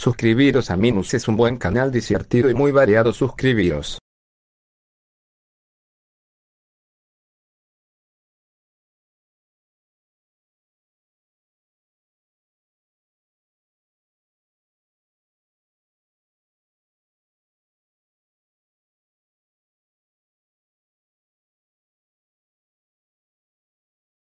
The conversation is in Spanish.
Suscribiros a Minus es un buen canal divertido y muy variado suscribiros.